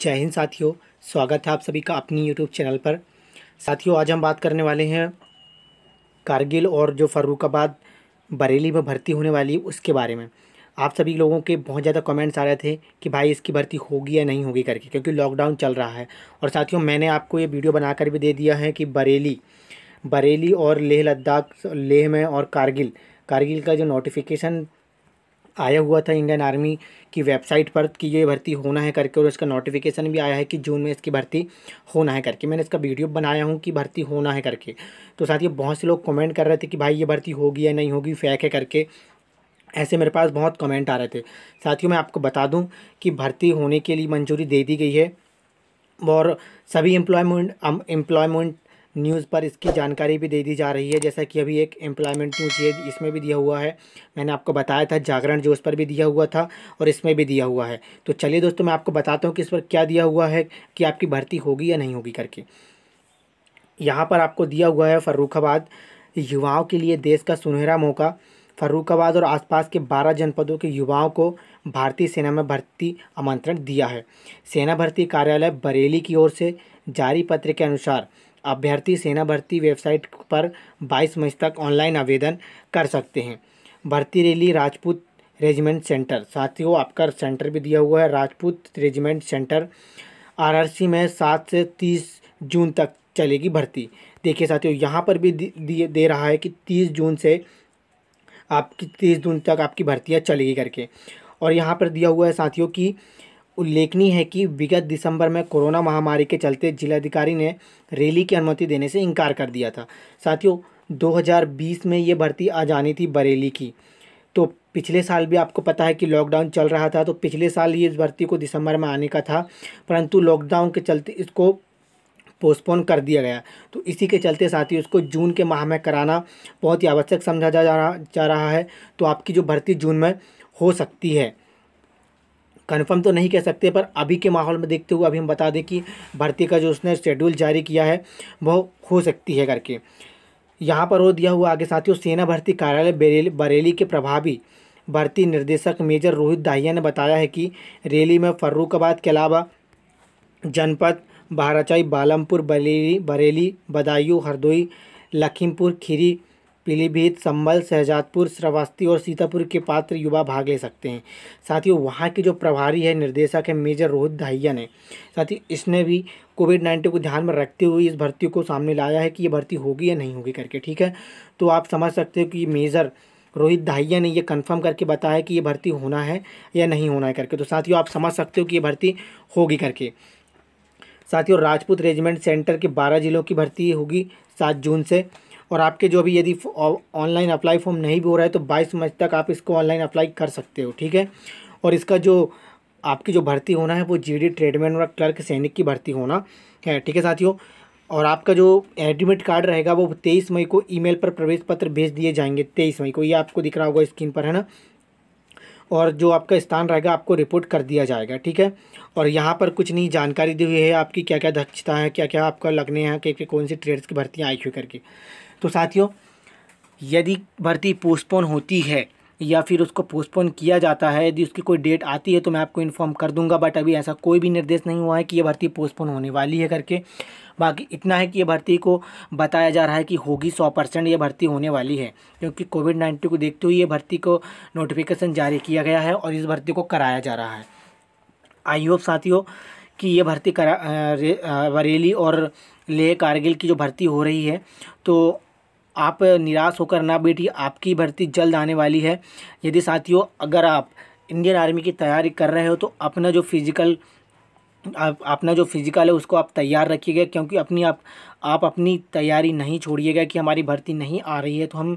जय हिंद साथियों स्वागत है आप सभी का अपनी यूट्यूब चैनल पर साथियों आज हम बात करने वाले हैं कारगिल और जो फर्रुखाबाद बरेली में भर्ती होने वाली है उसके बारे में आप सभी लोगों के बहुत ज़्यादा कमेंट्स आ रहे थे कि भाई इसकी भर्ती होगी या नहीं होगी करके क्योंकि लॉकडाउन चल रहा है और साथियों मैंने आपको ये वीडियो बनाकर भी दे दिया है कि बरेली बरेली और लेह लद्दाख लेह में और कारगिल कारगिल का जो नोटिफिकेशन आया हुआ था इंडियन आर्मी की वेबसाइट पर कि ये भर्ती होना है करके और इसका नोटिफिकेशन भी आया है कि जून में इसकी भर्ती होना है करके मैंने इसका वीडियो बनाया हूँ कि भर्ती होना है करके तो साथ ही बहुत से लोग कमेंट कर रहे थे कि भाई ये भर्ती होगी या नहीं होगी फेक है करके ऐसे मेरे पास बहुत कमेंट आ रहे थे साथियों मैं आपको बता दूँ कि भर्ती होने के लिए मंजूरी दे दी गई है और सभी एम्प्लॉयमेंट एम्प्लॉयमेंट um, न्यूज़ पर इसकी जानकारी भी दे दी जा रही है जैसा कि अभी एक एम्प्लॉयमेंट न्यूज़ ये इसमें भी दिया हुआ है मैंने आपको बताया था जागरण जोश पर भी दिया हुआ था और इसमें भी दिया हुआ है तो चलिए दोस्तों मैं आपको बताता हूँ कि इस पर क्या दिया हुआ है कि आपकी भर्ती होगी या नहीं होगी करके यहाँ पर आपको दिया हुआ है फ़र्रुखाबाद युवाओं के लिए देश का सुनहरा मौका फर्रुखाबाद और आसपास के 12 जनपदों के युवाओं को भारतीय सेना में भर्ती आमंत्रण दिया है सेना भर्ती कार्यालय बरेली की ओर से जारी पत्र के अनुसार अभ्यर्थी सेना भर्ती वेबसाइट पर 22 मई तक ऑनलाइन आवेदन कर सकते हैं भर्ती रैली राजपूत रेजिमेंट सेंटर साथियों आपका सेंटर भी दिया हुआ है राजपूत रेजिमेंट सेंटर आरआरसी में सात से तीस जून तक चलेगी भर्ती देखिए साथियों यहाँ पर भी दिए दे रहा है कि तीस जून से आपकी तीस जून तक आपकी भर्तियाँ चलेगी करके और यहाँ पर दिया हुआ है साथियों की उल्लेखनीय है कि विगत दिसंबर में कोरोना महामारी के चलते जिलाधिकारी ने रैली की अनुमति देने से इनकार कर दिया था साथियों 2020 में ये भर्ती आ जानी थी बरेली की तो पिछले साल भी आपको पता है कि लॉकडाउन चल रहा था तो पिछले साल ये इस भर्ती को दिसंबर में आने का था परंतु लॉकडाउन के चलते इसको पोस्टपोन कर दिया गया तो इसी के चलते साथ ही उसको जून के माह में कराना बहुत ही आवश्यक समझा जा रहा जा रहा है तो आपकी जो भर्ती जून में हो सकती है कन्फर्म तो नहीं कह सकते पर अभी के माहौल में देखते हुए अभी हम बता दें कि भर्ती का जो उसने शेड्यूल जारी किया है वह हो सकती है करके यहाँ पर वो दिया हुआ आगे साथियों सेना भर्ती कार्यालय बरेली बरेली के प्रभावी भर्ती निर्देशक मेजर रोहित दाहिया ने बताया है कि रैली में फर्रुखाबाद के अलावा जनपद बहराचाई बालमपुर बरेली बरेली बदायूँ हरदोई लखीमपुर खीरी पीलीभीत संबल शहजादपुर श्रावस्ती और सीतापुर के पात्र युवा भाग ले सकते हैं साथ ही वहाँ के जो प्रभारी है निर्देशक है मेजर रोहित धाइया ने साथ ही इसने भी कोविड नाइन्टीन को ध्यान में रखते हुए इस भर्ती को सामने लाया है कि ये भर्ती होगी या नहीं होगी करके ठीक है तो आप समझ सकते हो कि मेजर रोहित धाइया ने ये कंफर्म करके बताया कि ये भर्ती होना है या नहीं होना है करके तो साथियों आप समझ सकते हो कि ये भर्ती होगी करके साथियों राजपूत रेजिमेंट सेंटर के बारह जिलों की भर्ती होगी सात जून से और आपके जो भी यदि ऑनलाइन अप्लाई फॉर्म नहीं भी हो रहा है तो बाईस मार्च तक आप इसको ऑनलाइन अप्लाई कर सकते हो ठीक है और इसका जो आपकी जो भर्ती होना है वो जीडी ट्रेडमैन और क्लर्क सैनिक की भर्ती होना है ठीक है साथियों और आपका जो एडमिट कार्ड रहेगा वो तेईस मई को ईमेल पर प्रवेश पत्र भेज दिए जाएंगे तेईस मई को ये आपको दिख रहा होगा स्क्रीन पर है ना और जो आपका स्थान रहेगा आपको रिपोर्ट कर दिया जाएगा ठीक है और यहाँ पर कुछ नहीं जानकारी दी हुई है आपकी क्या क्या दक्षता है क्या क्या आपका लगने हैं कि कौन सी ट्रेड्स की भर्तियाँ आई क्यों करके तो साथियों यदि भर्ती पोस्टपोन होती है या फिर उसको पोस्टपोन किया जाता है यदि उसकी कोई डेट आती है तो मैं आपको इन्फॉर्म कर दूंगा बट अभी ऐसा कोई भी निर्देश नहीं हुआ है कि ये भर्ती पोस्टपोन होने वाली है करके बाकी इतना है कि ये भर्ती को बताया जा रहा है कि होगी सौ परसेंट ये भर्ती होने वाली है क्योंकि कोविड नाइन्टीन को देखते हुए ये भर्ती को नोटिफिकेशन जारी किया गया है और इस भर्ती को कराया जा रहा है आई होप साथियों कि ये भर्ती करा बरेली और लेह कारगिल की जो भर्ती हो रही है तो आप निराश होकर ना बैठिए आपकी भर्ती जल्द आने वाली है यदि साथियों अगर आप इंडियन आर्मी की तैयारी कर रहे हो तो अपना जो फिज़िकल आप अपना जो फिज़िकल है उसको आप तैयार रखिएगा क्योंकि अपनी आप आप अपनी तैयारी नहीं छोड़िएगा कि हमारी भर्ती नहीं आ रही है तो हम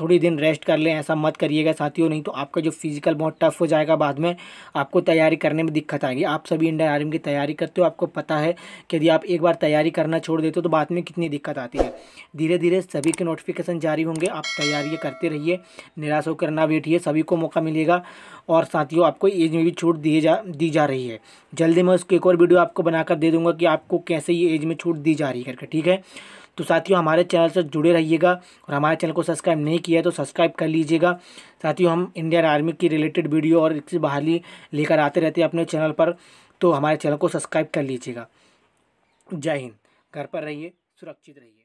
थोड़ी दिन रेस्ट कर लें ऐसा मत करिएगा साथियों नहीं तो आपका जो फिजिकल बहुत टफ हो जाएगा बाद में आपको तैयारी करने में दिक्कत आएगी आप सभी इंडियन आर्मी की तैयारी करते हो आपको पता है कि यदि आप एक बार तैयारी करना छोड़ देते हो तो बाद में कितनी दिक्कत आती है धीरे धीरे सभी के नोटिफिकेशन जारी होंगे आप तैयारी करते रहिए निराश होकर ना बैठिए सभी को मौका मिलेगा और साथियों आपको एज में भी छूट दिए जा दी जा रही है जल्दी मैं उसकी एक और वीडियो आपको बनाकर दे दूंगा कि आपको कैसे ये एज में छूट दी जा रही है करके ठीक है तो साथियों हमारे चैनल से जुड़े रहिएगा और हमारे चैनल को सब्सक्राइब नहीं किया है तो सब्सक्राइब कर लीजिएगा साथियों हम इंडियन आर्मी की रिलेटेड वीडियो और इससे बहाली लेकर आते रहते हैं अपने चैनल पर तो हमारे चैनल को सब्सक्राइब कर लीजिएगा जय हिंद घर पर रहिए सुरक्षित रहिए